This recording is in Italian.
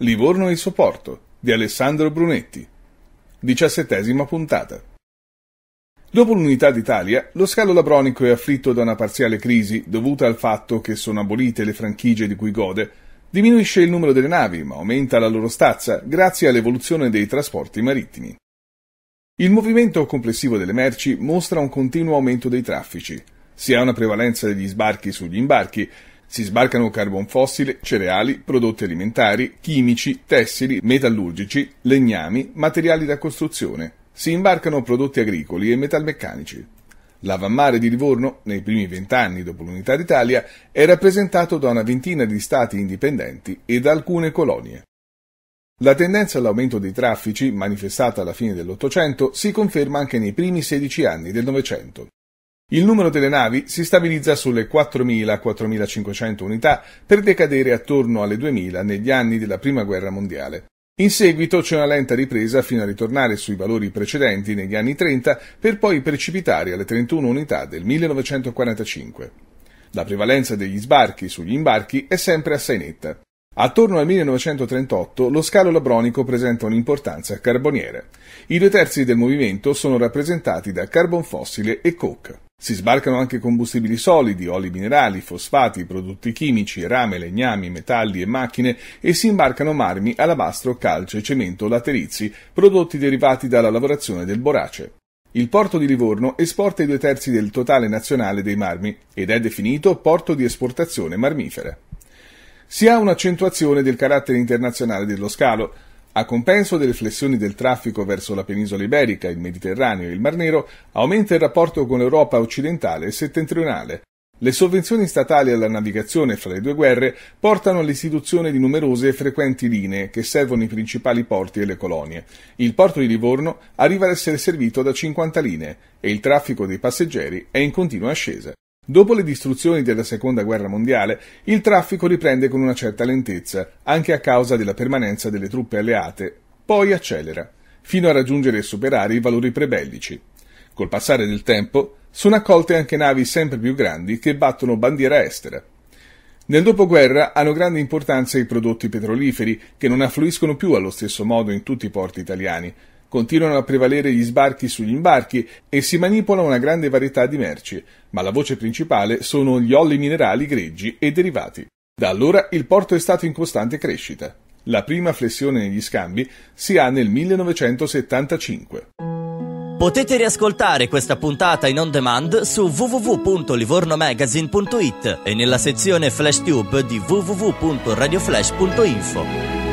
Livorno e il Soporto di Alessandro Brunetti. Diciassettesima puntata. Dopo l'unità d'Italia, lo scalo labronico è afflitto da una parziale crisi dovuta al fatto che sono abolite le franchigie di cui gode, diminuisce il numero delle navi, ma aumenta la loro stazza grazie all'evoluzione dei trasporti marittimi. Il movimento complessivo delle merci mostra un continuo aumento dei traffici, si ha una prevalenza degli sbarchi sugli imbarchi si sbarcano carbon fossile, cereali, prodotti alimentari, chimici, tessili, metallurgici, legnami, materiali da costruzione. Si imbarcano prodotti agricoli e metalmeccanici. L'avammare di Livorno, nei primi vent'anni dopo l'unità d'Italia, è rappresentato da una ventina di stati indipendenti e da alcune colonie. La tendenza all'aumento dei traffici, manifestata alla fine dell'Ottocento, si conferma anche nei primi 16 anni del Novecento. Il numero delle navi si stabilizza sulle 4.000-4.500 unità per decadere attorno alle 2.000 negli anni della Prima Guerra Mondiale. In seguito c'è una lenta ripresa fino a ritornare sui valori precedenti negli anni 30 per poi precipitare alle 31 unità del 1945. La prevalenza degli sbarchi sugli imbarchi è sempre assai netta. Attorno al 1938 lo scalo labronico presenta un'importanza carboniere. I due terzi del movimento sono rappresentati da carbon fossile e coke. Si sbarcano anche combustibili solidi, oli minerali, fosfati, prodotti chimici, rame, legnami, metalli e macchine e si imbarcano marmi, alabastro, calce, cemento, laterizi, prodotti derivati dalla lavorazione del borace. Il porto di Livorno esporta i due terzi del totale nazionale dei marmi ed è definito porto di esportazione marmifera. Si ha un'accentuazione del carattere internazionale dello scalo, a compenso delle flessioni del traffico verso la penisola iberica, il Mediterraneo e il Mar Nero, aumenta il rapporto con l'Europa occidentale e settentrionale. Le sovvenzioni statali alla navigazione fra le due guerre portano all'istituzione di numerose e frequenti linee che servono i principali porti e le colonie. Il porto di Livorno arriva ad essere servito da 50 linee e il traffico dei passeggeri è in continua ascesa. Dopo le distruzioni della Seconda Guerra Mondiale, il traffico riprende con una certa lentezza, anche a causa della permanenza delle truppe alleate, poi accelera, fino a raggiungere e superare i valori prebellici. Col passare del tempo, sono accolte anche navi sempre più grandi che battono bandiera estera. Nel dopoguerra hanno grande importanza i prodotti petroliferi, che non affluiscono più allo stesso modo in tutti i porti italiani, Continuano a prevalere gli sbarchi sugli imbarchi e si manipola una grande varietà di merci, ma la voce principale sono gli olli minerali greggi e derivati. Da allora il porto è stato in costante crescita. La prima flessione negli scambi si ha nel 1975. Potete riascoltare questa puntata in on demand su www.livornomagazine.it e nella sezione FlashTube di www.radioflash.info.